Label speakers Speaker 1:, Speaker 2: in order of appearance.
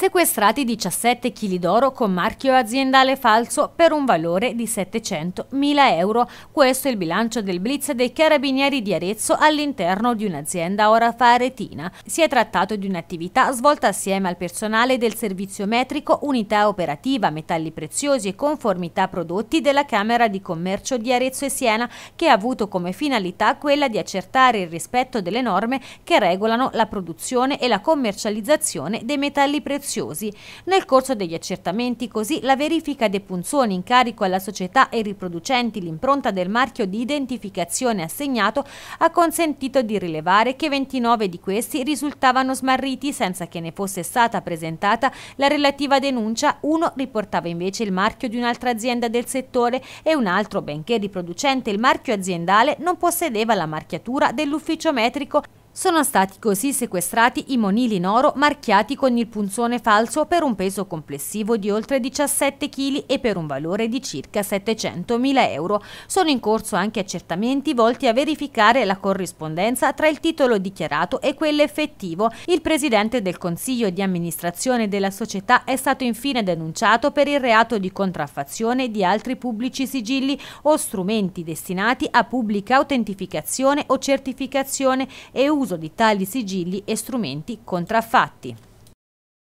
Speaker 1: sequestrati 17 kg d'oro con marchio aziendale falso per un valore di 700.000 euro. Questo è il bilancio del blitz dei carabinieri di Arezzo all'interno di un'azienda ora faretina. Si è trattato di un'attività svolta assieme al personale del servizio metrico, unità operativa, metalli preziosi e conformità prodotti della Camera di Commercio di Arezzo e Siena, che ha avuto come finalità quella di accertare il rispetto delle norme che regolano la produzione e la commercializzazione dei metalli preziosi preziosi. Nel corso degli accertamenti, così, la verifica dei punzoni in carico alla società e riproducenti l'impronta del marchio di identificazione assegnato ha consentito di rilevare che 29 di questi risultavano smarriti senza che ne fosse stata presentata la relativa denuncia, uno riportava invece il marchio di un'altra azienda del settore e un altro, benché riproducente il marchio aziendale, non possedeva la marchiatura dell'ufficio metrico sono stati così sequestrati i monili in oro marchiati con il punzone falso per un peso complessivo di oltre 17 kg e per un valore di circa 700 mila euro. Sono in corso anche accertamenti volti a verificare la corrispondenza tra il titolo dichiarato e quello effettivo. Il presidente del consiglio di amministrazione della società è stato infine denunciato per il reato di contraffazione di altri pubblici sigilli o strumenti destinati a pubblica autentificazione o certificazione e uso l'uso di tali sigilli e strumenti contraffatti.